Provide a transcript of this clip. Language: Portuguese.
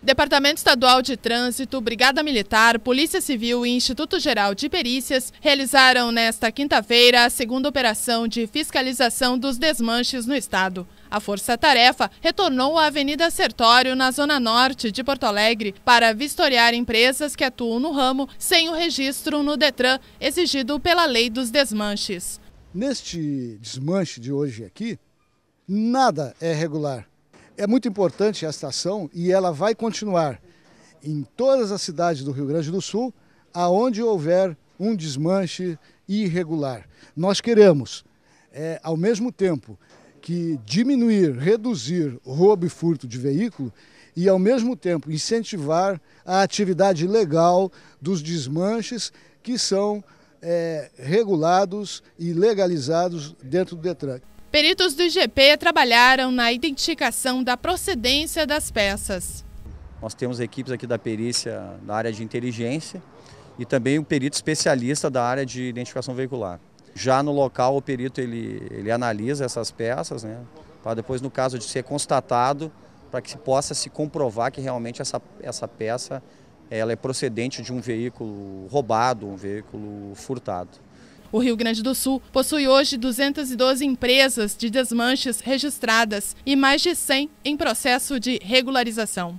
Departamento Estadual de Trânsito, Brigada Militar, Polícia Civil e Instituto Geral de Perícias realizaram nesta quinta-feira a segunda operação de fiscalização dos desmanches no estado. A força-tarefa retornou à Avenida Sertório, na zona norte de Porto Alegre, para vistoriar empresas que atuam no ramo sem o registro no Detran exigido pela Lei dos Desmanches. Neste desmanche de hoje aqui, nada é regular. É muito importante esta ação e ela vai continuar em todas as cidades do Rio Grande do Sul, aonde houver um desmanche irregular. Nós queremos, é, ao mesmo tempo, que diminuir, reduzir roubo e furto de veículo e, ao mesmo tempo, incentivar a atividade legal dos desmanches que são é, regulados e legalizados dentro do DETRAN. Peritos do IGP trabalharam na identificação da procedência das peças. Nós temos equipes aqui da perícia da área de inteligência e também um perito especialista da área de identificação veicular. Já no local, o perito ele, ele analisa essas peças, né, para depois, no caso de ser constatado, para que se possa se comprovar que realmente essa, essa peça ela é procedente de um veículo roubado, um veículo furtado. O Rio Grande do Sul possui hoje 212 empresas de desmanches registradas e mais de 100 em processo de regularização.